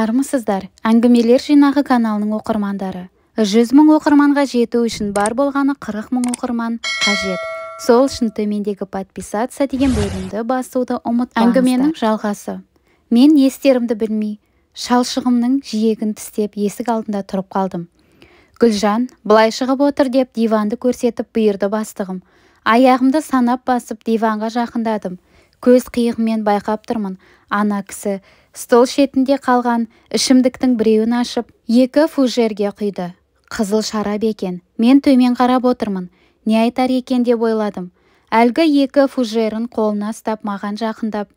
армысыздар әңгімелер жинағы каналының оқырмандары жүз мың оқырманға жету үшін бар болғаны қырық мың оқырман қажет сол үшін төмендегі подписаться деген бөлімді басуды ұмытпаңыздар әңгіменің жалғасы мен не істерімді білмей шалшығымның жиегін тістеп есік алдында тұрып қалдым гүлжан былай шығып отыр деп диванды көрсетіп бұйырды бастығым аяғымды санап басып диванға жақындадым көз қиығымен байқап тұрмын ана кісі стол шетінде қалған ішімдіктің біреуін ашып екі фужерге құйды қызыл шарап екен мен төмен қарап отырмын не айтар екен деп ойладым әлгі екі фужерін қолына ұстап маған жақындап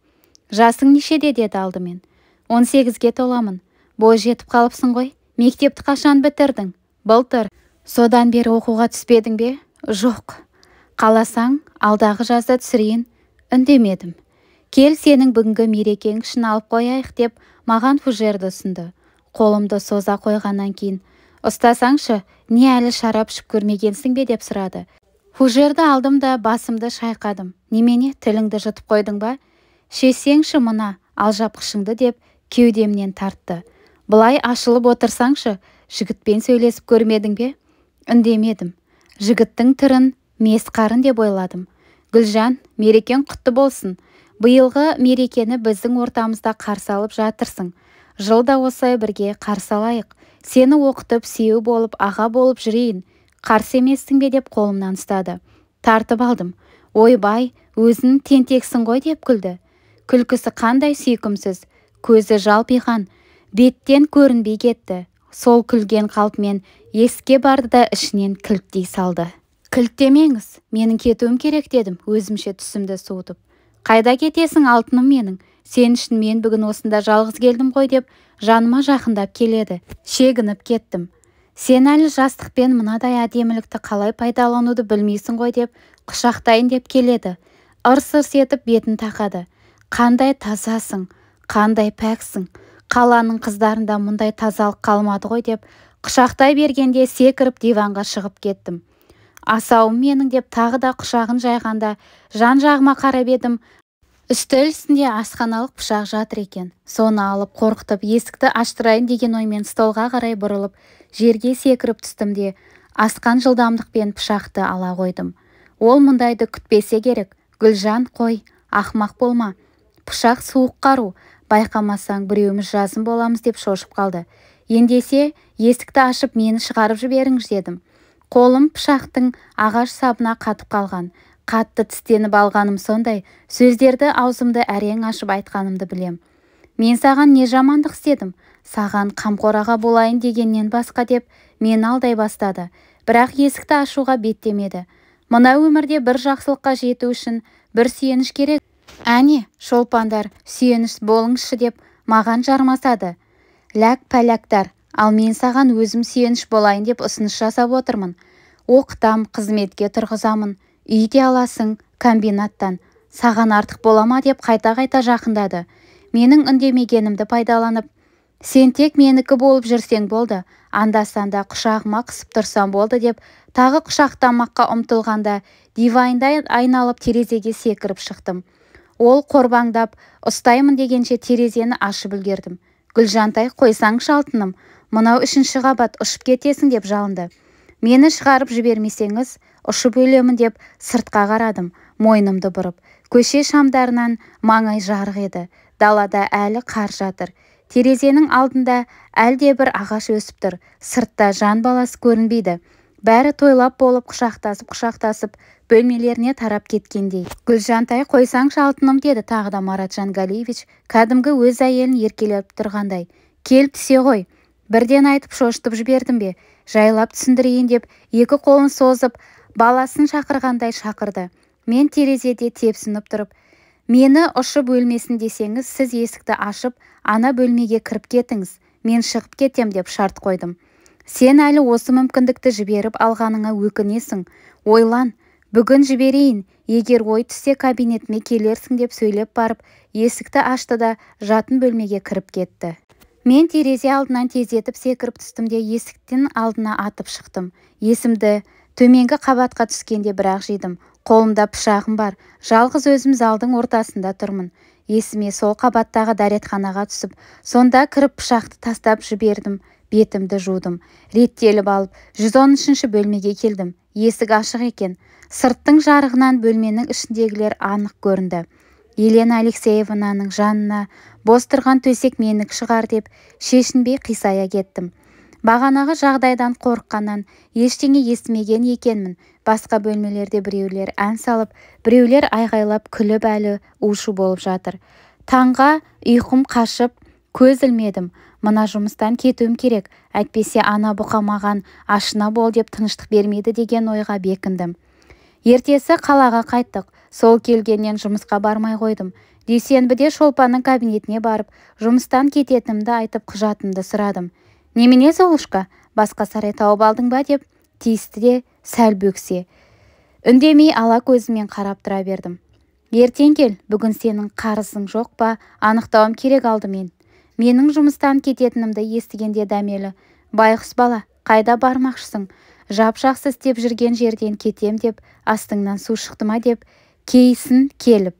жасың нешеде деді алдымен он сегізге толамын бой жетіп қалыпсың ғой мектепті қашан бітірдің былтыр содан бері оқуға түспедің бе жоқ қаласаң алдағы жазда түсірейін үндемедім кел сенің бүгінгі мерекең үшін алып қояйық деп маған фужерді ұсынды қолымды соза қойғаннан кейін ұстасаңшы не әлі шарап ішіп көрмегенсің бе деп сұрады фужерді алдым да басымды шайқадым немене тіліңді жұтып қойдың ба шешсеңші мына алжапқышыңды деп кеудемнен тартты былай ашылып отырсаңшы жігітпен сөйлесіп көрмедің бе үндемедім жігіттің түрін мес қарын деп ойладым гүлжан мерекең құтты болсын биылғы мерекені біздің ортамызда қарсы алып жатырсың Жылда осылай бірге қарсы алайық сені оқытып сүйеу болып аға болып жүрейін қарсы емессің бе деп қолымнан ұстады тартып алдым ойбай өзің тентексің ғой деп күлді күлкісі қандай сүйкімсіз көзі жалпиған беттен көрінбей кетті сол күлген қалпымен еске барды да ішінен кілттей салды кілттемеңіз менің кетуім керек дедім өзімше түсімді суытып қайда кетесің алтыным менің сен үшін мен бүгін осында жалғыз келдім ғой деп жаныма жақындап келеді шегініп кеттім сен әлі жастықпен мынадай әдемілікті қалай пайдалануды білмейсің ғой деп құшақтайын деп келеді ырс-ырс етіп бетін тақады қандай тазасың қандай пәксің қаланың қыздарында мұндай тазалық қалмады ғой деп құшақтай бергенде секіріп диванға шығып кеттім асауым менің деп тағы да құшағын жайғанда жан-жағыма қарап едім үстел үстінде асханалық пышақ жатыр екен соны алып қорқытып есікті аштырайын деген оймен столға қарай бұрылып жерге секіріп түстім де асқан жылдамдықпен пышақты ала қойдым ол мұндайды күтпесе керек гүлжан қой ақмақ болма пышақ суық қару байқамасаң біреуіміз жазым боламыз деп шошып қалды Ендесе есікті ашып мені шығарып жіберіңіз дедім қолым пышақтың ағаш сабына қатып қалған қатты тістеніп алғаным сондай сөздерді аузымды әрең ашып айтқанымды білем. мен саған не жамандық істедім саған қамқораға болайын дегеннен басқа деп мен алдай бастады бірақ есікті ашуға беттемеді мына өмірде бір жақсылыққа жету үшін бір сүйеніш керек әне шолпандар сүйеніш болыңызшы деп маған жармасады ләк пәләктар ал мен саған өзім сүйеніш болайын деп ұсыныс жасап отырмын оқытам қызметке тұрғызамын үй аласың комбинаттан саған артық бола ма деп қайта-қайта жақындады менің үндемегенімді пайдаланып сен тек менікі болып жүрсең болды анда-санда құшағыма қысып тұрсам болды деп тағы құшақтамаққа ұмтылғанда дивайндай айналып терезеге секіріп шықтым ол қорбаңдап ұстаймын дегенше терезені ашып үлгердім гүлжантай қойсаңшы алтыным мынау үшінші қабат ұшып кетесің деп жалынды мені шығарып жібермесеңіз ұшып өлемін деп сыртқа қарадым мойнымды бұрып көше шамдарынан маңай жарық еді далада әлі қар жатыр терезенің алдында әлдебір ағаш өсіп тұр сыртта жан баласы көрінбейді бәрі тойлап болып құшақтасып құшақтасып бөлмелеріне тарап кеткендей гүлжантай қойсаңшы алтыным деді тағы да марат жангалиевич кәдімгі өз әйелін еркелеп тұрғандай келіп түсе ғой бірден айтып шошытып жібердім бе жайлап түсіндірейін деп екі қолын созып баласын шақырғандай шақырды мен терезеде тепсініп тұрып мені ұшып өлмесін десеңіз сіз есікті ашып ана бөлмеге кіріп кетіңіз мен шығып кетем деп шарт қойдым сен әлі осы мүмкіндікті жіберіп алғаныңа өкінесің ойлан бүгін жіберейін егер ой түссе кабинетіме келерсің деп сөйлеп барып есікті ашты да жатын бөлмеге кіріп кетті мен терезе алдынан тездетіп секіріп түстім де есіктің алдына атып шықтым есімді төменгі қабатқа түскенде бірақ жидым. қолымда пышағым бар жалғыз өзім залдың ортасында тұрмын есіме сол қабаттағы дәретханаға түсіп сонда кіріп пышақты тастап жібердім бетімді жудым реттеліп алып 113 бөлмеге келдім есік ашық екен сырттың жарығынан бөлменің ішіндегілер анық көрінді елена алексеевнаның жанына бос тұрған төсек менікі шығар деп шешінбей қисая кеттім бағанағы жағдайдан қорыққаннан ештеңе естімеген екенмін басқа бөлмелерде біреулер ән салып біреулер айғайлап күліп әлі у болып жатыр таңға ұйқым қашып көз ілмедім мына жұмыстан кетуім керек әйтпесе ана бұқамаған ашына бол деп тыныштық бермейді деген ойға бекіндім ертесі қалаға қайттық сол келгеннен жұмысқа бармай қойдым дүйсенбіде шолпанның кабинетіне барып жұмыстан кететінімді айтып құжатымды сұрадым немене золушка басқа сарай тауып алдың ба деп тиісті де сәл бөксе үндемей ала көзімен қарап тұра бердім ертең кел бүгін сенің қарызың жоқ па анықтауым керек алдымен менің жұмыстан кететінімді естігенде дәмелі байғұс бала қайда бармақшысың жап жақсы істеп жүрген жерден кетем деп астыңнан су шықты ма деп кейсін келіп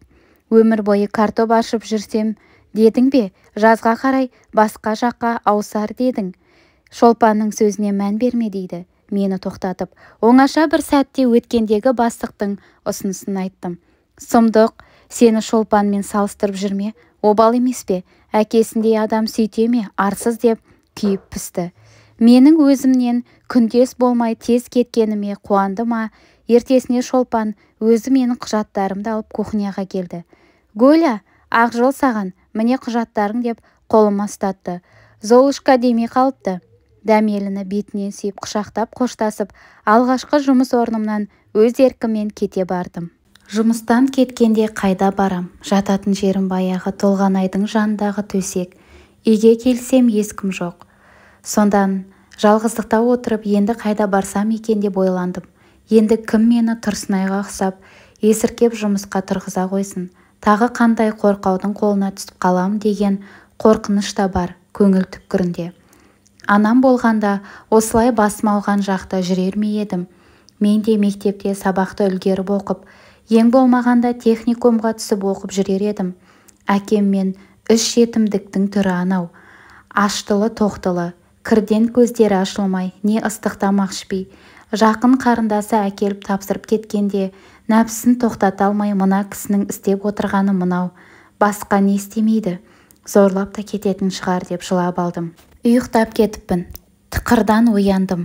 өмір бойы картоп ашып жүрсем дедің бе жазға қарай басқа жаққа ауысар дедің шолпанның сөзіне мән берме дейді мені тоқтатып оңаша бір сәтте өткендегі бастықтың ұсынысын айттым сұмдық сені шолпанмен салыстырып жүрме обал емес пе әкесіндей адам сөйте ме арсыз деп күйіп пісті менің өзімнен күндес болмай тез кеткеніме қуанды ма ертесіне шолпан өзі менің құжаттарымды алып кухняға келді гуля ақ жол саған міне құжаттарың деп қолыма ұстатты золушка демей қалыпты дәмеліні бетінен сүйіп құшақтап қоштасып алғашқы жұмыс орнымнан өз еркіммен кете бардым жұмыстан кеткенде қайда барам жататын жерім баяғы толғанайдың жанындағы төсек үйге келсем ешкім жоқ сондан жалғыздықта отырып енді қайда барсам екен деп ойландым енді кім мені тұрсынайға ұқсап есіркеп жұмысқа тұрғыза қойсын тағы қандай қорқаудың қолына түсіп қалам деген қорқыныш та бар көңіл түпкірінде анам болғанда осылай басым ауған жақта жүрер ме едім мен де мектепте сабақты үлгеріп оқып ең болмағанда техникумға түсіп оқып жүрер едім әкем мен үш жетімдіктің түрі анау аштылы-тоқтылы кірден көздері ашылмай не ыстық тамақ жақын қарындасы әкеліп тапсырып кеткенде нәпсісін тоқтата алмай мына кісінің істеп отырғаны мынау басқа не істемейді зорлап та кететін шығар деп жылап алдым ұйықтап кетіппін тықырдан ояндым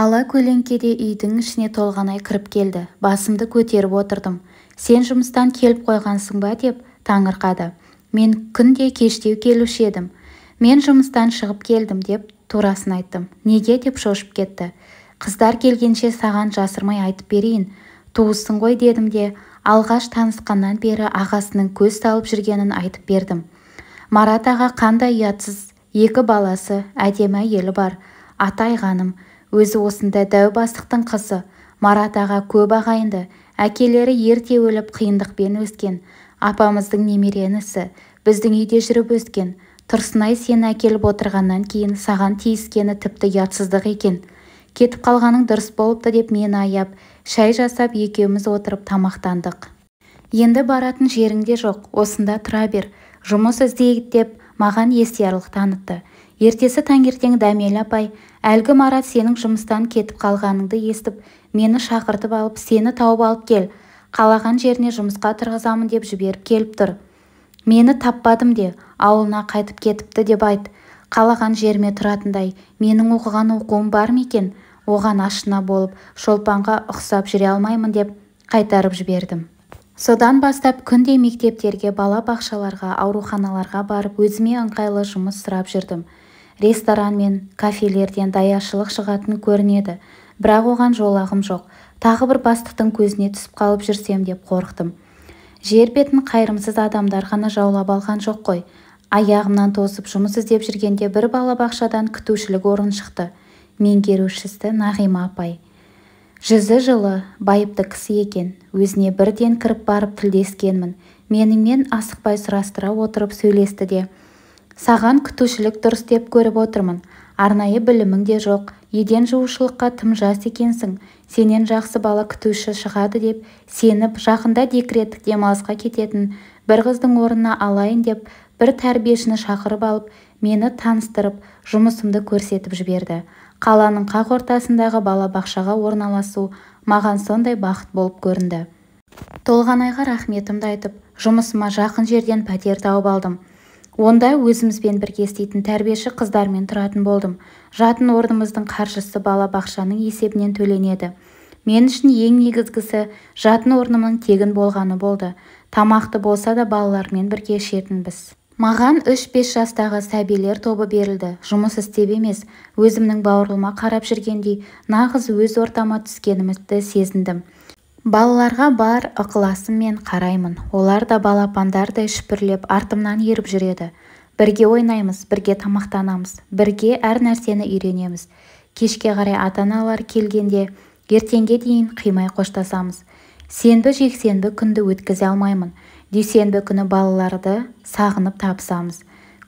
ала көлеңкеде үйдің ішіне толғанай кіріп келді басымды көтеріп отырдым сен жұмыстан келіп қойғансың ба деп таңырқады мен күнде кештеу келуші едім мен жұмыстан шығып келдім деп турасын айттым неге деп шошып кетті қыздар келгенше саған жасырмай айтып берейін туыссың ғой дедім де алғаш танысқаннан бері ағасының көз салып жүргенін айтып бердім марат аға қандай ұятсыз екі баласы әдемі әйелі бар атай ғаным, өзі осында дәу бастықтың қызы марат аға көп ағайынды әкелері ерте өліп қиындықпен өскен апамыздың немере біздің үйде жүріп өскен тұрсынай сені әкеліп отырғаннан кейін саған тиіскені тіпті ұятсыздық екен кетіп қалғаның дұрыс болыпты деп мені аяп шай жасап екеуміз отырып тамақтандық енді баратын жерің де жоқ осында тұра бер жұмыс іздейік деп маған естиярлық танытты ертесі таңертең дәмелі апай әлгі марат сенің жұмыстан кетіп қалғаныңды естіп мені шақыртып алып сені тауып алып кел қалаған жеріне жұмысқа тұрғызамын деп жіберіп келіп тұр мені таппадым де ауылына қайтып кетіпті деп айт қалаған жеріме тұратындай менің оқыған оқуым бар ма екен оған ашына болып шолпанға ұқсап жүре алмаймын деп қайтарып жібердім содан бастап күнде мектептерге бала-бақшаларға ауруханаларға барып өзіме ыңғайлы жұмыс сұрап жүрдім ресторан мен кафелерден даяшылық шығатын көрінеді бірақ оған жолағым жоқ тағы бір бастықтың көзіне түсіп қалып жүрсем деп қорықтым жер бетін қайырымсыз адамдар ғана жаулап алған жоқ қой аяғымнан тосып жұмыс іздеп жүргенде бір балабақшадан күтушілік орын шықты меңгерушісі нағима апай жүзі жылы байыпты кісі екен өзіне бірден кіріп барып тілдескенмін менімен асықпай сұрастыра отырып сөйлесті де саған күтушілік дұрыс деп көріп отырмын арнайы білімің де жоқ еден жуушылыққа тым жас екенсің сенен жақсы бала күтуші шығады деп сеніп жақында декреттік демалысқа кететін бір қыздың орнына алайын деп бір тәрбиешіні шақырып алып мені таныстырып жұмысымды көрсетіп жіберді қаланың қақ ортасындағы балабақшаға орналасу маған сондай бақыт болып көрінді толғанайға рахметімді айтып жұмысыма жақын жерден пәтер тауып алдым онда өзімізбен бірге істейтін тәрбиеші қыздармен тұратын болдым жатын орнымыздың қаржысы балабақшаның есебінен төленеді мен үшін ең негізгісі жатын орнымның тегін болғаны болды тамақты болса да балалармен бірге ішетінбіз маған үш-бес жастағы сәбилер тобы берілді жұмыс істеп емес өзімнің бауырыма қарап жүргендей нағыз өз ортама түскенімізді сезіндім балаларға бар ықыласыммен қараймын олар да балапандардай шүпірлеп артымнан еріп жүреді бірге ойнаймыз бірге тамақтанамыз бірге әр нәрсені үйренеміз кешке қарай ата-аналар келгенде ертеңге дейін қимай қоштасамыз сенбі жексенбі күнді өткізе алмаймын дүйсенбі күні балаларды сағынып тапсамыз.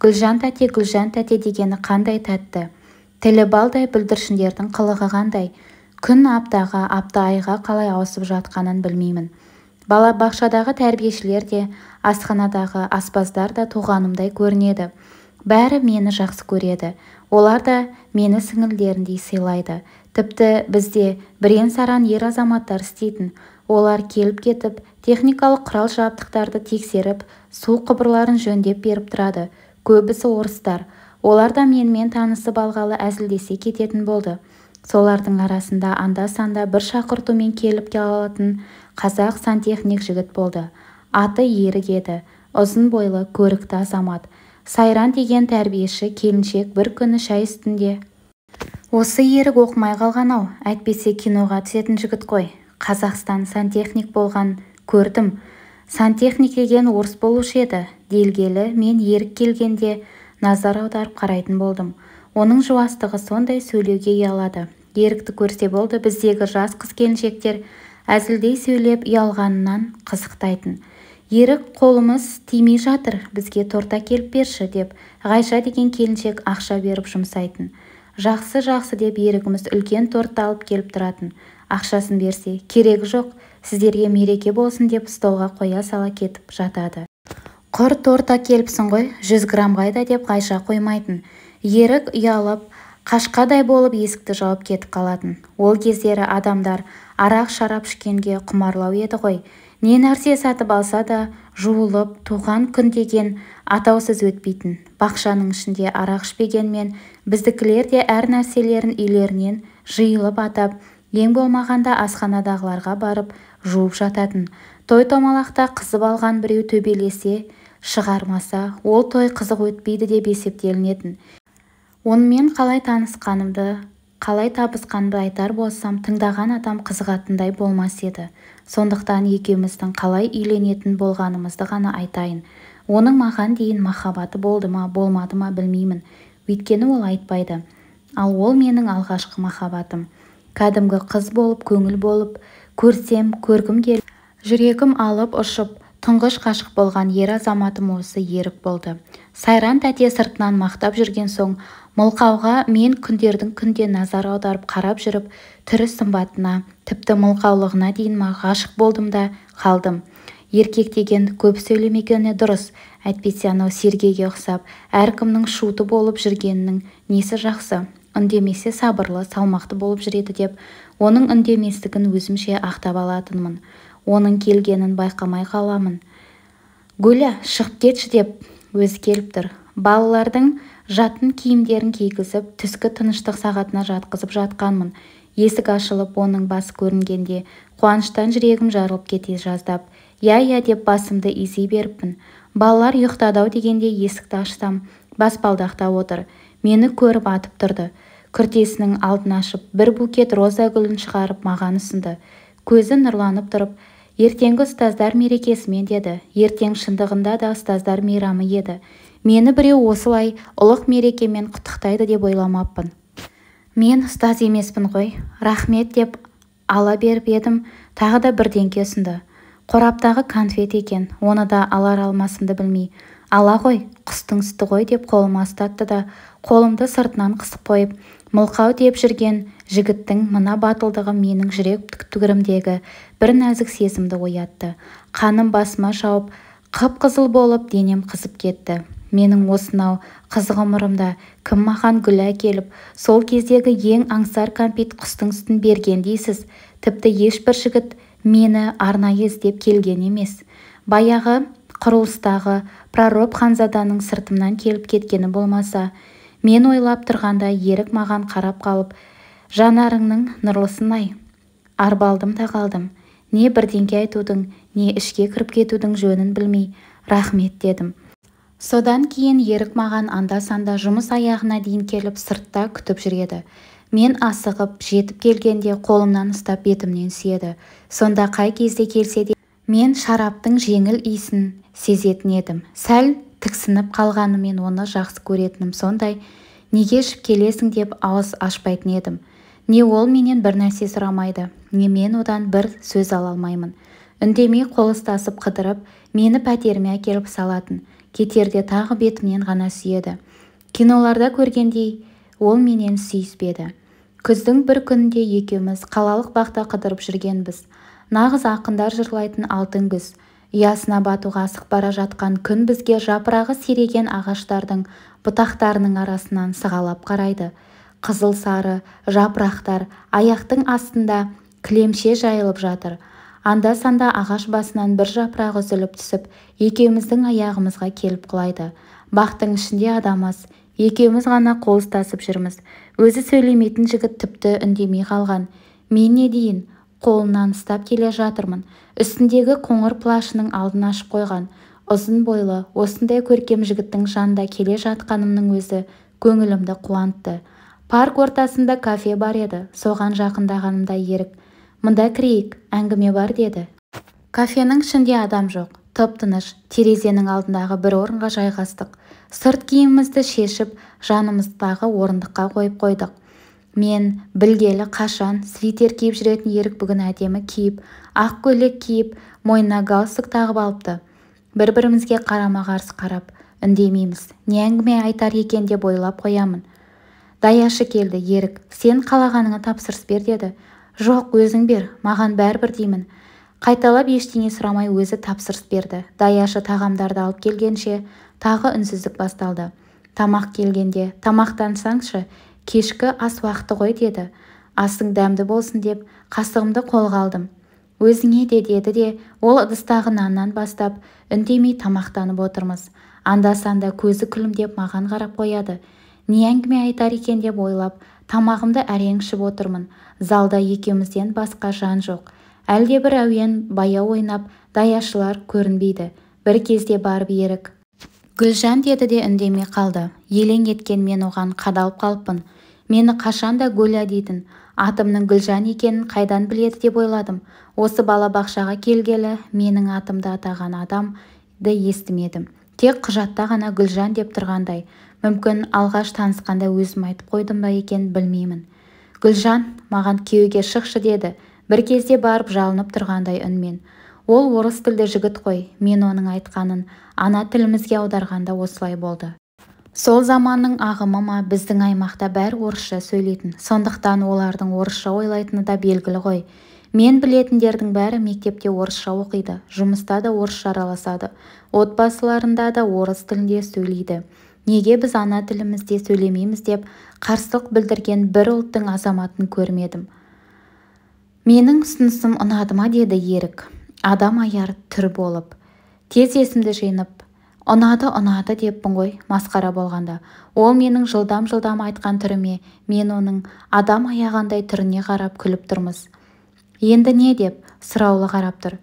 гүлжан тәте гүлжан тәте дегені қандай тәтті тілі балдай бүлдіршіндердің қылығы қандай күн аптаға апта айға қалай ауысып жатқанын білмеймін балабақшадағы тәрбиешілер де асханадағы аспаздар да туғанымдай көрінеді бәрі мені жақсы көреді олар да мені сіңілдеріндей сыйлайды тіпті бізде бірен-саран ер азаматтар істейтін олар келіп-кетіп техникалық құрал-жабдықтарды тексеріп су құбырларын жөндеп беріп тұрады көбісі орыстар олар да менімен танысып алғалы әзілдесе кететін болды солардың арасында анда-санда бір шақыртумен келіп қалатын қазақ сантехник жігіт болды аты ерік еді ұзын бойлы көрікті азамат сайран деген тәрбиеші келіншек бір күні шай үстінде осы ерік оқымай қалған-ау әйтпесе киноға түсетін жігіт қой қазақстан сантехник болған көрдім сантехник деген орыс болушы еді делгелі мен ерік келгенде назар аударып қарайтын болдым оның жуастығы сондай сөйлеуге ұялады ерікті көрсе болды біздегі жас қыз-келіншектер әзілдей сөйлеп ұялғанынан қызықтайтын ерік қолымыз тимей жатыр бізге торта әкеліп берші деп ғайша деген келіншек ақша беріп жұмсайтын жақсы жақсы деп ерігіміз үлкен тортты алып келіп тұратын ақшасын берсе керек жоқ сіздерге мереке болсын деп столға қоя сала кетіп жатады құр торт келіпсің ғой жүз грамм қайда деп қайша қоймайтын ерік ұялып қашқадай болып есікті жауып кетіп қалатын ол кездері адамдар арақ-шарап ішкенге құмарлау еді ғой не нәрсе сатып алса да жуылып туған күн деген атаусыз өтпейтін бақшаның ішінде арақ ішпегенмен біздікілер де әр нәрселерін үйлерінен жиылып атап ең болмағанда асханадағыларға барып жуып жататын той-томалақта қызып алған біреу төбелесе шығармаса ол той қызық өтпейді деп есептелінетін онымен қалай танысқанымды қалай табысқанымды айтар болсам тыңдаған адам қызығатындай болмас еді сондықтан екеуміздің қалай үйленетін болғанымызды ғана айтайын оның маған дейін махаббаты болды ма болмады ма білмеймін өйткені ол айтпайды ал ол менің алғашқы махаббатым кәдімгі қыз болып көңіл болып көрсем көргім келіп жүрегім алып ұшып тұңғыш қашық болған ер азаматым осы ерік болды сайран тәте сыртынан мақтап жүрген соң мылқауға мен күндердің күнде назар аударып қарап жүріп түрі сымбатына тіпті мылқаулығына дейін ма ғашық болдым да қалдым еркек деген көп сөйлемегені дұрыс әйтпесе анау сергейге ұқсап әркімнің шуты болып жүргенінің несі жақсы үндемесе сабырлы салмақты болып жүреді деп оның үндеместігін өзімше ақтап алатынмын оның келгенін байқамай қаламын гуля шығып кетші деп өзі келіп тұр балалардың жатын киімдерін кигізіп түскі тыныштық сағатына жатқызып жатқанмын есік ашылып оның басы көрінгенде қуаныштан жүрегім жарылып кете жаздап иә иә деп басымды изей беріппін балалар ұйықтады ау дегенде есікті ашсам баспалдақта отыр мені көріп атып тұрды күртесінің алдын ашып бір букет роза гүлін шығарып маған ұсынды көзі нұрланып тұрып ертеңгі ұстаздар мерекесімен деді ертең шындығында да ұстаздар мейрамы еді мені біреу осылай ұлық мерекемен құттықтайды деп ойламаппын мен ұстаз емеспін ғой рахмет деп ала беріп едім тағы да бірдеңке ұсынды қораптағы конфет екен оны да алар алмасымды білмей ала ғой құстың сүті ғой деп қолыма ұстатты да қолымды сыртынан қысып қойып мылқау деп жүрген жігіттің мына батылдығы менің жүрек түкпірімдегі бір нәзік сезімді оятты қаным басыма шауып қып-қызыл болып денем қызып кетті менің осынау қызық ғұмырымда кім маған гүл әкеліп сол кездегі ең аңсар кәмпит құстың үстін берген дейсіз тіпті ешбір жігіт мені арнайы іздеп келген емес баяғы құрылыстағы пророб ханзаданың сыртымнан келіп кеткені болмаса мен ойлап тұрғанда ерік маған қарап қалып жанарыңның нұрлысын-ай арбалдым да қалдым не бірдеңке айтудың не ішке кіріп кетудің жөнін білмей рахмет дедім содан кейін ерік маған анда-санда жұмыс аяғына дейін келіп сыртта күтіп жүреді мен асығып жетіп келгенде қолымнан ұстап бетімнен сүйеді сонда қай кезде келсе де мен шараптың жеңіл иісін сезетін едім сәл тіксініп қалғаны мен оны жақсы көретінім сондай неге ішіп келесің деп ауыз ашпайтын едім не ол менен бір нәрсе сұрамайды не мен одан бір сөз ала алмаймын үндемей қол ұстасып қыдырып мені пәтеріме әкеліп салатын кетерде тағы бетімнен ғана сүйеді киноларда көргендей ол менен сүйіспеді күздің бір күнінде екеуміз қалалық бақта қыдырып жүргенбіз нағыз ақындар жырлайтын алтын күз ұясына батуға асық бара жатқан күн бізге жапырағы сиреген ағаштардың бұтақтарының арасынан сығалап қарайды қызыл-сары жапырақтар аяқтың астында кілемше жайылып жатыр анда-санда ағаш басынан бір жапырақ үзіліп түсіп екеуміздің аяғымызға келіп құлайды бақтың ішінде адам аз екеуміз ғана қол ұстасып жүрміз өзі сөйлемейтін жігіт тіпті үндемей қалған мен не дейін қолынан ұстап келе жатырмын үстіндегі қоңыр плашының алдын ашып қойған ұзын бойлы осындай көркем жігіттің жанында келе жатқанымның өзі көңілімді қуантты парк ортасында кафе бар еді соған жақындағанымда ерік мұнда кірейік әңгіме бар деді кафенің ішінде адам жоқ тып-тыныш терезенің алдындағы бір орынға жайғастық сырт киімімізді шешіп жанымыздағы орындыққа қойып қойдық мен білгелі қашан свитер киіп жүретін ерік бүгін әдемі киіп ақ көйлек киіп мойнына галстук тағып алыпты бір-бірімізге қарама-қарсы қарап үндемейміз не әңгіме айтар екен деп ойлап қоямын даяшы келді ерік сен қалағаныңа тапсырыс бер деді жоқ өзің бер маған бәрібір деймін қайталап ештеңе сұрамай өзі тапсырыс берді даяшы тағамдарды алып келгенше тағы үнсіздік басталды тамақ келгенде тамақтансаңшы кешкі ас уақыты ғой деді асың дәмді болсын деп қасығымды қолға алдым өзіңе де деді де ол ыдыстағы наннан бастап үндемей тамақтанып отырмыз анда-санда көзі күлімдеп маған қарап қояды не әңгіме айтар екен деп ойлап тамағымды әрең ішіп отырмын залда екеумізден басқа жан жоқ бір әуен баяу ойнап даяшылар көрінбейді бір кезде барып ерік гүлжан деді де үндемей қалды елең еткен мен оған қадалып қалыппын мені қашанда гуля дейтін атымның гүлжан екенін қайдан біледі деп ойладым осы балабақшаға келгелі менің атымды атаған адамды естімедім тек құжатта ғана гүлжан деп тұрғандай мүмкін алғаш танысқанда өзім айтып қойдым ба екен білмеймін гүлжан маған күйеуге шықшы деді бір кезде барып жалынып тұрғандай үнмен ол орыс тілді жігіт қой мен оның айтқанын ана тілімізге аударғанда осылай болды сол заманның ағымы ма біздің аймақта бәрі орысша сөйлейтін сондықтан олардың орысша ойлайтыны да белгілі ғой мен білетіндердің бәрі мектепте орысша оқиды жұмыста да орысша араласады отбасыларында да орыс тілінде сөйлейді неге біз ана тілімізде сөйлемейміз деп қарсылық білдірген бір ұлттың азаматын көрмедім менің ұсынысым ұнады ма деді ерік адам аяр түр болып тез есімді жиынып ұнады ұнады деппін ғой масқара болғанда ол менің жылдам-жылдам айтқан түріме мен оның адам аяғандай түріне қарап күліп тұрмыз енді не деп сұраулы қарап тұр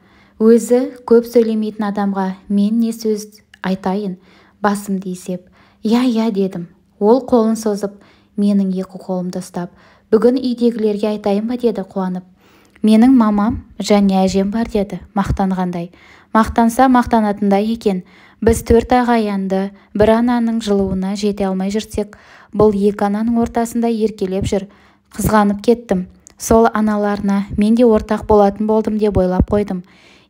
өзі көп сөйлемейтін адамға мен не сөз айтайын басымды есеп. иә иә дедім ол қолын созып менің екі қолымды ұстап бүгін үйдегілерге айтайын ба деді қуанып менің мамам және әжем бар деді мақтанғандай мақтанса мақтанатындай екен біз төрт аянды бір ананың жылуына жете алмай жүрсек бұл екі ананың ортасында еркелеп жүр қызғанып кеттім сол аналарына мен де ортақ болатын болдым деп ойлап қойдым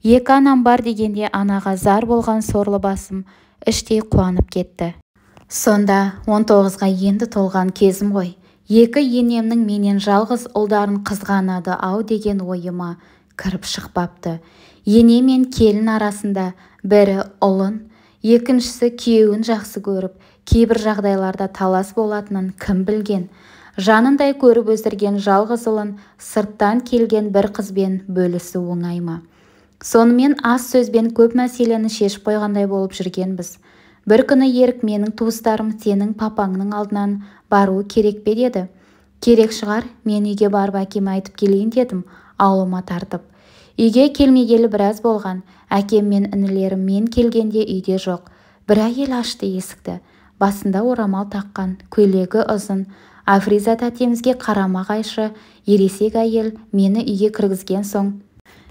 екі анам бар дегенде анаға зар болған сорлы басым іштей қуанып кетті сонда 19-ға енді толған кезім ғой екі енемнің менен жалғыз ұлдарын қызғанады-ау деген ойыма кіріп шықпапты ене мен келін арасында бірі ұлын екіншісі күйеуін жақсы көріп кейбір жағдайларда талас болатынын кім білген жанындай көріп өсірген жалғыз ұлын сырттан келген бір қызбен бөлісу оңай ма сонымен аз сөзбен көп мәселені шешіп қойғандай болып жүргенбіз бір күні ерік менің туыстарым сенің папаңның алдынан баруы керек пе деді керек шығар мен үйге барып әкеме айтып келейін дедім ауылыма тартып үйге келмегелі біраз болған әкем мен інілерім мен келгенде үйде жоқ бір әйел ашты есікті басында орамал таққан көйлегі ұзын африза тәтемізге қарама-қайшы ересек әйел мені үйге кіргізген соң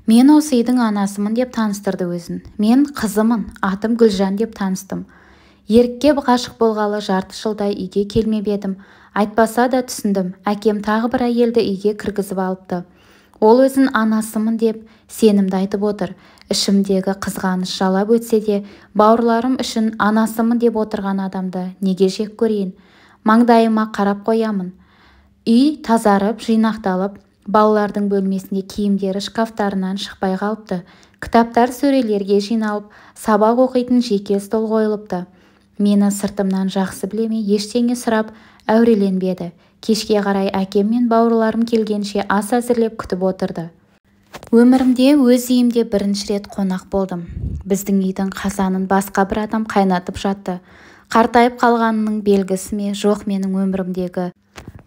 мен осы үйдің анасымын деп таныстырды өзін мен қызымын атым гүлжан деп таныстым ерікке ғашық болғалы жарты жылдай үйге келмеп едім айтпаса да түсіндім әкем тағы бір әйелді үйге кіргізіп алыпты ол өзін анасымын деп сенімді айтып отыр ішімдегі қызғаныш жалап өтсе де бауырларым үшін анасымын деп отырған адамды неге жек көрейін маңдайыма қарап қоямын үй тазарып жинақталып балалардың бөлмесінде киімдері шкафтарынан шықпай қалыпты кітаптар сөрелерге жиналып сабақ оқитын жеке стол қойылыпты мені сыртымнан жақсы білеме ештеңе сұрап әуреленбеді кешке қарай әкем мен бауырларым келгенше ас әзірлеп күтіп отырды өмірімде өз үйімде бірінші рет қонақ болдым біздің үйдің қазанын басқа бір адам қайнатып жатты қартайып қалғанының белгісі ме жоқ менің өмірімдегі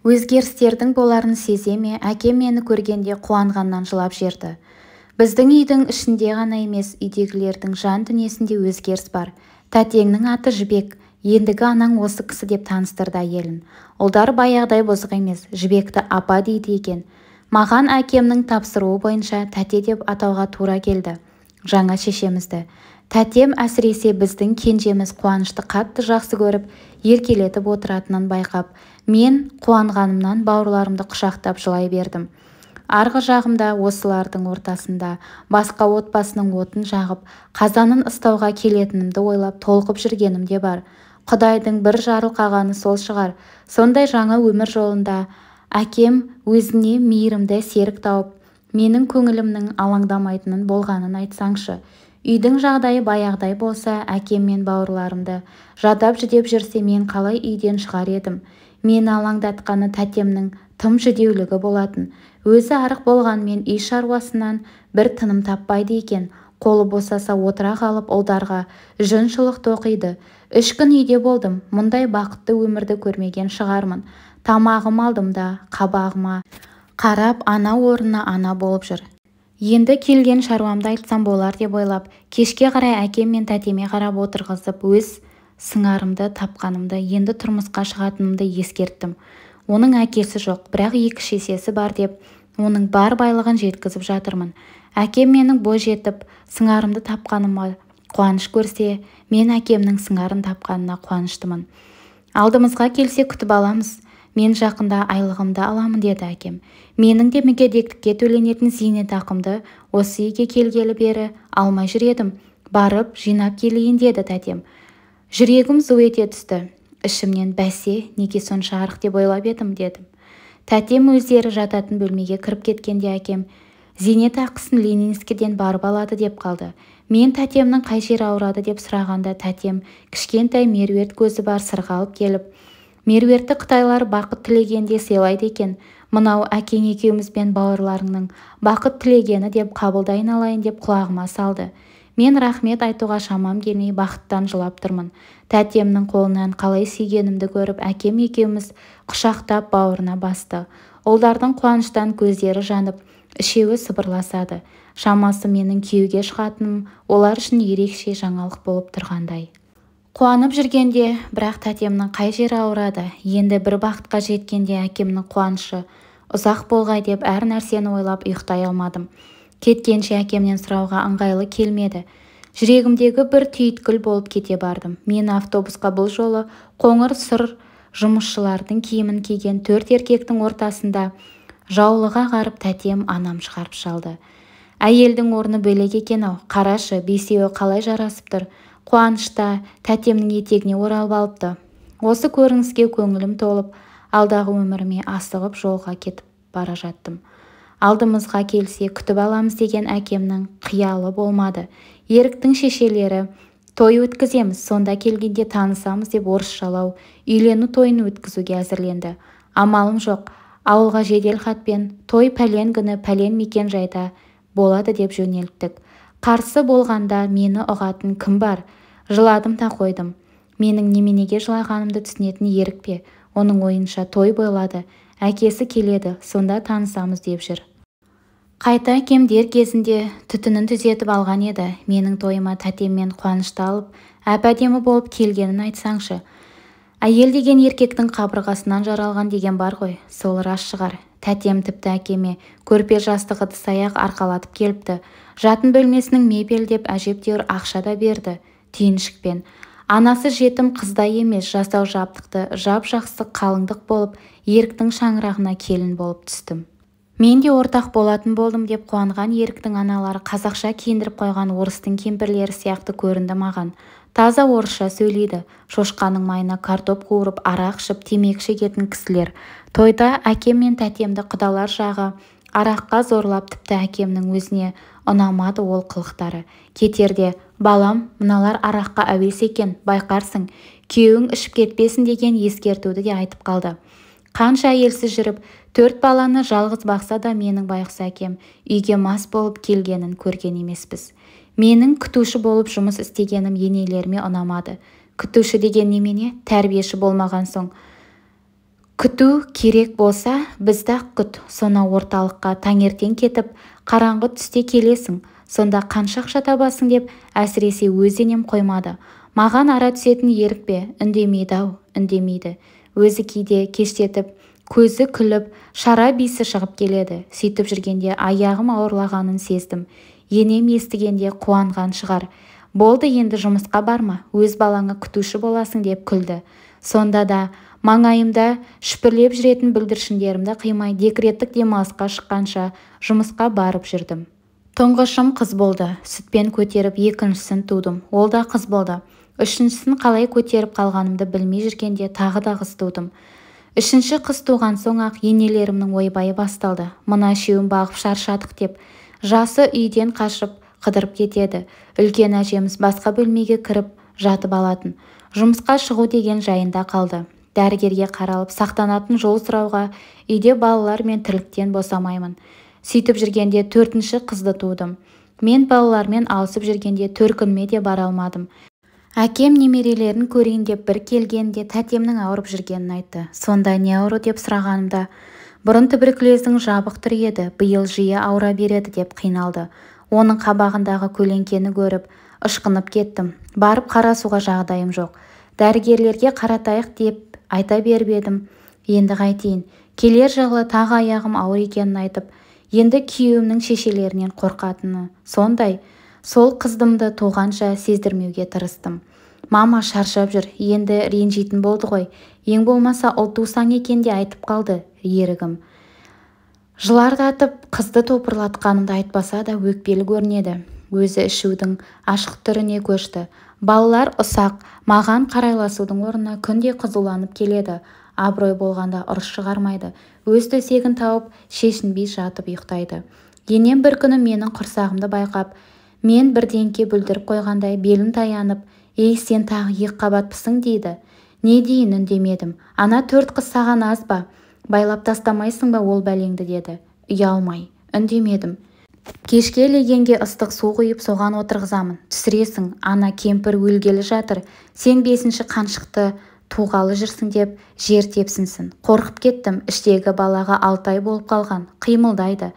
өзгерістердің боларын сезе ме әкем мені көргенде қуанғаннан жылап жерді біздің үйдің ішінде ғана емес үйдегілердің жан дүниесінде өзгеріс бар тәтеңнің аты жібек ендігі анаң осы кісі деп таныстырды әйелін ұлдар баяғыдай бұзық емес жібекті апа дейді екен маған әкемнің тапсыруы бойынша тәте деп атауға тура келді жаңа шешемізді тәтем әсіресе біздің кенжеміз қуанышты қатты жақсы көріп еркелетіп отыратынын байқап мен қуанғанымнан бауырларымды құшақтап жылай бердім арғы жағымда осылардың ортасында басқа отбасының отын жағып қазанын ыстауға келетінімді ойлап толқып жүргенім де бар құдайдың бір жарылқағаны сол шығар сондай жаңа өмір жолында әкем өзіне мейірімді серік тауып менің көңілімнің алаңдамайтынын болғанын айтсаңшы үйдің жағдайы баяғыдай болса әкем мен бауырларымды жадап-жүдеп жүрсе мен қалай үйден шығар едім мені алаңдатқаны тәтемнің тым жүдеулігі болатын өзі арық болғанмен үй шаруасынан бір тыным таппайды екен қолы босаса отыра қалып ұлдарға жүн шылық тоқиды үш күн үйде болдым мұндай бақытты өмірді көрмеген шығармын тамағым алдым да қабағыма қарап ана орнына ана болып жүр енді келген шаруамды айтсам болар деп ойлап кешке қарай әкем мен тәтеме қарап отырғызып өз сыңарымды тапқанымды енді тұрмысқа шығатынымды ескерттім оның әкесі жоқ бірақ екі шешесі бар деп оның бар байлығын жеткізіп жатырмын әкем менің бой жетіп сыңарымды тапқаныма қуаныш көрсе мен әкемнің сыңарын тапқанына қуаныштымын алдымызға келсе күтіп аламыз мен жақында айлығымды аламын деді әкем менің де мүгедектікке төленетін зейнетақымды осы үйге келгелі бері алмай жүр едім барып жинап келейін деді тәтем жүрегім зу ете түсті ішімнен бәсе неге сонша арық деп ойлап едім дедім тәтем өздері жататын бөлмеге кіріп кеткенде әкем зейнетақысын ленинскіден барып алады деп қалды мен тәтемнің қай жері ауырады деп сұрағанда тәтем кішкентай меруерт көзі бар сырға келіп меруертті қытайлар бақыт тілегенде сыйлайды екен мынау әкең екеумізбен бауырларының бауырларыңның бақыт тілегені деп қабылдайын алайын деп құлағыма салды мен рахмет айтуға шамам келмей бақыттан жылап тұрмын тәтемнің қолынан қалай сүйгенімді көріп әкем екеуміз құшақтап бауырына басты Олдардың қуаныштан көздері жанып үшеуі сыбырласады шамасы менің күйеуге шығатыным олар үшін ерекше жаңалық болып тұрғандай қуанып жүргенде бірақ тәтемнің қай жері ауырады енді бір бақытқа жеткенде әкемнің қуанышы ұзақ болғай деп әр нәрсені ойлап ұйықтай алмадым кеткенше әкемнен сұрауға ыңғайлы келмеді жүрегімдегі бір түйткіл болып кете бардым мен автобусқа бұл жолы қоңыр сұр жұмысшылардың киімін киген төрт еркектің ортасында жаулыға қарып тәтем анам шығарып шалды. әйелдің орны бөлек екен-ау қарашы бесеуі қалай жарасып тұр қуанышта тәтемнің етегіне оралып алыпты осы көрініске көңілім толып алдағы өміріме асығып жолға кетіп бара жаттым алдымызға келсе күтіп аламыз деген әкемнің қиялы болмады еріктің шешелері той өткіземіз сонда келгенде танысамыз деп орысшалау үйлену тойын өткізуге әзірленді амалым жоқ ауылға жедел хатпен той пәлен күні пәлен мекен жайда болады деп жөнелттік қарсы болғанда мені ұғатын кім бар жыладым та қойдым менің неменеге жылағанымды түсінетін ерік пе оның ойынша той болады әкесі келеді сонда танысамыз деп жүр қайта әкем дер кезінде түтінін түзетіп алған еді менің тойыма тәтеммен қуанышты алып әп-әдемі болып келгенін айтсаңшы әйел деген еркектің қабырғасынан жаралған деген бар ғой сол рас шығар тәтем тіпті әкеме көрпе жастық ыдыс-аяқ арқалатып келіпті жатын бөлмесінің мебел деп ақша да берді түйіншікпен анасы жетім қыздай емес жасау жабдықты жап-жақсы қалыңдық болып еріктің шаңырағына келін болып түстім мен де ортақ болатын болдым деп қуанған еріктің аналары қазақша киіндіріп қойған орыстың кемпірлері сияқты көрінді маған таза орысша сөйлейді шошқаның майына картоп қуырып арақ ішіп темекі шегетін кісілер тойда әкем мен тәтемді құдалар жағы араққа зорлап тіпті әкемнің өзіне ұнамады ол қылықтары кетерде балам мыналар араққа әуес екен байқарсың күйеуің ішіп кетпесін деген ескертуді де айтып қалды қанша әйелсіз жүріп төрт баланы жалғыз бақса да менің байғұс әкем үйге мас болып келгенін көрген емеспіз менің күтуші болып жұмыс істегенім енелеріме ұнамады күтуші деген немене тәрбиеші болмаған соң күту керек болса бізді-ақ күт сонау орталыққа таңертең кетіп қараңғы түсте келесің сонда қанша ақша табасың деп әсіресе өз енем қоймады маған ара түсетін ерік пе үндемейді-ау үндемейді өзі кейде кештетіп көзі күліп шара бисі шығып келеді сөйтіп жүргенде аяғым ауырлағанын сездім енем естігенде қуанған шығар болды енді жұмысқа барма өз балаңа күтуші боласың деп күлді сонда да маңайымда шүпірлеп жүретін бүлдіршіндерімді қимай декреттік демалысқа шыққанша жұмысқа барып жүрдім тұңғышым қыз болды сүтпен көтеріп екіншісін тудым ол да қыз болды үшіншісін қалай көтеріп қалғанымды білмей жүргенде тағы да қыз тудым үшінші қыз туған соң-ақ енелерімнің ойбайы басталды мына үшеуін бағып шаршадық деп жасы үйден қашып қыдырып кетеді үлкен әжеміз басқа бөлмеге кіріп жатып алатын жұмысқа шығу деген жайында қалды дәрігерге қаралып сақтанатын жол сұрауға үйде балалар мен тірліктен босамаймын сөйтіп жүргенде төртінші қызды тудым мен балалармен алысып жүргенде төркініме де бара алмадым әкем немерелерін көрейін деп бір келгенде тәтемнің ауырып жүргенін айтты сонда не ауру деп сұрағанымда бұрын туберкулездің жабық түрі еді биыл жиі ауыра береді деп қиналды оның қабағындағы көлеңкені көріп ышқынып кеттім барып қарасуға жағдайым жоқ дәрігерлерге қаратайық деп айта беріп едім енді қайтейін келер жылы тағы аяғым ауыр екенін айтып енді күйеуімнің шешелерінен қорқатыны сондай сол қыздымды туғанша сездірмеуге тырыстым мама шаршап жүр енді ренжитін болды ғой ең болмаса ұл тусаң екен де айтып қалды ерігім жылардатып қызды топырлатқанымды айтпаса да өкпелі көрінеді өзі ішудің ашық түріне көшті балалар ұсақ маған қарайласудың орнына күнде қызуланып келеді абырой болғанда ұрыс шығармайды өз төсегін тауып шешінбей жатып ұйықтайды енем бір күні менің құрсағымды байқап мен бірдеңке бүлдіріп қойғандай белін таянып ей сен тағы екі қабатпысың дейді не дейін үндемедім ана төрт қыз саған аз ба байлап тастамайсың ба ол бәлеңді деді ұялмай үндемедім кешке легенге ыстық су құйып соған отырғызамын түсіресің ана кемпір өлгелі жатыр сен бесінші қаншықты туғалы жүрсің деп жер тепсінсін қорқып кеттім іштегі балаға алты ай болып қалған қимылдайды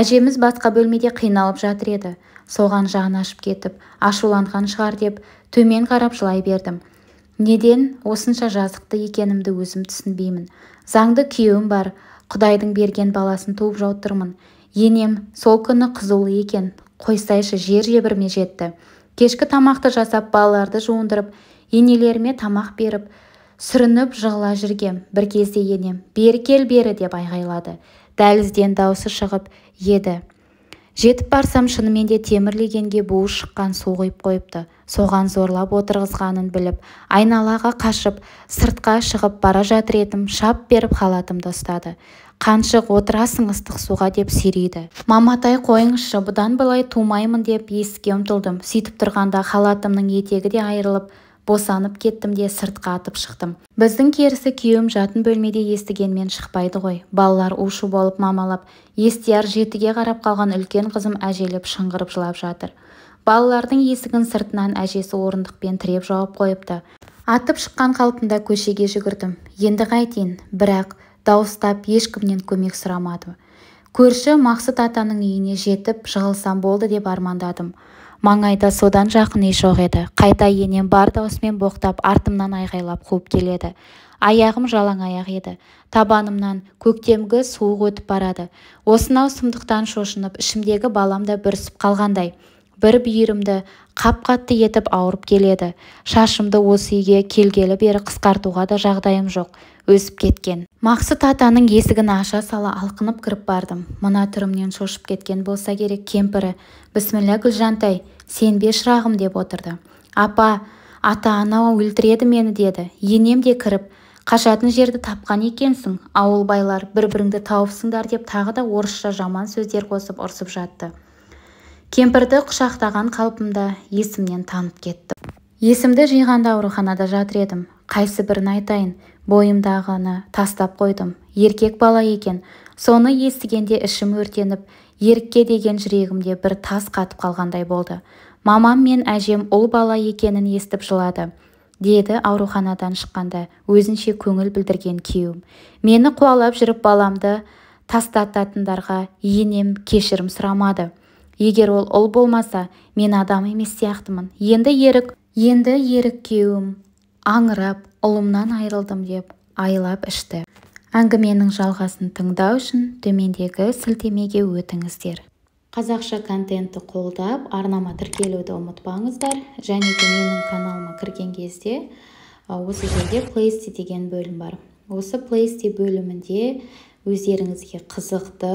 әжеміз басқа бөлмеде қиналып жатыр еді соған жаны ашып кетіп ашуланған шығар деп төмен қарап жылай бердім неден осынша жазықты екенімді өзім түсінбеймін заңды күйеуім бар құдайдың берген баласын туып жаутырмын енем сол күні қызулы екен қойсайшы жер жебірме жетті кешкі тамақты жасап балаларды жуындырып енелеріме тамақ беріп сүрініп жығыла жүргем бір кезде енем бер кел бері деп айғайлады дәлізден даусы шығып еді жетіп барсам шынымен де темірлегенге буы шыққан су құйып қойыпты соған зорлап отырғызғанын біліп айналаға қашып сыртқа шығып бара жатыр едім шап беріп халатымды ұстады қаншық отырасың ыстық суға деп сүйрейді маматай қойыңызшы бұдан былай тумаймын деп есікке ұмтылдым сөйтіп тұрғанда халатымның етегі де айырылып босанып кеттім де сыртқа атып шықтым біздің керісі күйеуім жатын бөлмеде естігенмен шықпайды ғой балалар у болып мамалап естияр жетіге қарап қалған үлкен қызым әжелеп шыңғырып жылап жатыр балалардың есігін сыртынан әжесі орындықпен тіреп жауап қойыпты атып шыққан қалпында көшеге жүгірдім енді қайтейін бірақ дауыстап ешкімнен көмек сұрамадым көрші мақсұт атаның үйіне жетіп жығылсам болды деп армандадым маңайда содан жақын үй жоқ еді қайта енем бар даусымен боқтап артымнан айғайлап қуып келеді аяғым жалаң аяқ еді табанымнан көктемгі суық өтіп барады осынау сұмдықтан шошынып ішімдегі балам да бүрісіп қалғандай бір бүйірімді қап-қатты етіп ауырып келеді шашымды осы үйге келгелі бері қысқартуға да жағдайым жоқ өсіп кеткен мақсұт атаның есігін аша сала алқынып кіріп бардым мына түрімнен шошып кеткен болса керек кемпірі бісміллә гүлжантай сен бе шырағым деп отырды апа ата анау өлтіреді мені деді енем де кіріп қашатын жерді тапқан екенсің ауыл байлар бір-біріңді тауыпсыңдар деп тағы да орысша жаман сөздер қосып ұрсып жатты кемпірді құшақтаған қалпымда есімнен танып кеттім есімді жиғанда ауруханада жатыр едім қайсы бірін айтайын бойымдағыны тастап қойдым еркек бала екен соны естігенде ішім өртеніп ерікке деген жүрегімде бір тас қатып қалғандай болды мамам мен әжем ұл бала екенін естіп жылады деді ауруханадан шыққанда өзінше көңіл білдірген күйеуім мені қуалап жүріп баламды тастататындарға енем кешірім сұрамады егер ол ұл болмаса мен адам емес сияқтымын енді ерік енді ерік күйеуім аңырап ұлымнан айрылдым деп айлап ішті әңгіменің жалғасын тыңдау үшін төмендегі сілтемеге өтіңіздер қазақша контентті қолдап арнама тіркелуді ұмытпаңыздар және де менің каналыма кірген кезде осы жерде плейсти деген бөлім бар осы плейсти бөлімінде өздеріңізге қызықты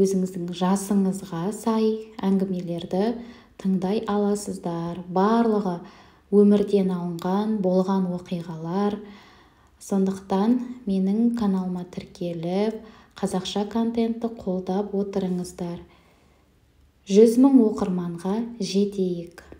өзіңіздің жасыңызға сай әңгімелерді тыңдай аласыздар барлығы өмірден алынған болған оқиғалар сондықтан менің каналыма тіркеліп қазақша контентті қолдап отырыңыздар жүз мың оқырманға жетейік